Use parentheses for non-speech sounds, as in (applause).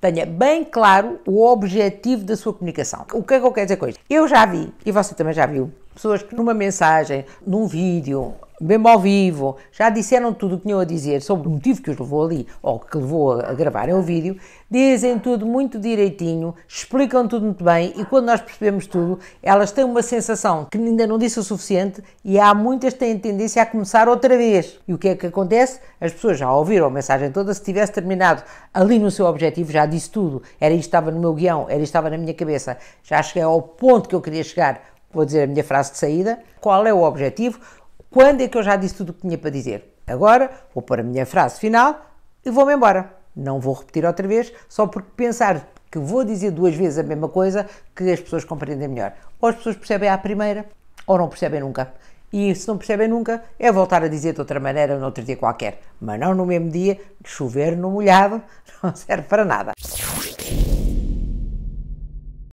tenha bem claro o objetivo da sua comunicação. O que é que eu quero dizer com isto? Eu já vi, e você também já viu, Pessoas que numa mensagem, num vídeo, mesmo ao vivo, já disseram tudo o que tinham a dizer sobre o motivo que os levou ali ou que levou a gravarem o vídeo, dizem tudo muito direitinho, explicam tudo muito bem e quando nós percebemos tudo, elas têm uma sensação que ainda não disse o suficiente e há muitas que têm tendência a começar outra vez. E o que é que acontece? As pessoas já ouviram a mensagem toda, se tivesse terminado ali no seu objetivo, já disse tudo, era isto estava no meu guião, era isto estava na minha cabeça, já cheguei ao ponto que eu queria chegar, vou dizer a minha frase de saída, qual é o objetivo, quando é que eu já disse tudo o que tinha para dizer. Agora vou pôr a minha frase final e vou-me embora. Não vou repetir outra vez, só porque pensar que vou dizer duas vezes a mesma coisa que as pessoas compreendem melhor. Ou as pessoas percebem à primeira, ou não percebem nunca. E se não percebem nunca, é voltar a dizer de outra maneira, noutro dia qualquer. Mas não no mesmo dia, chover no molhado (laughs) não serve para nada.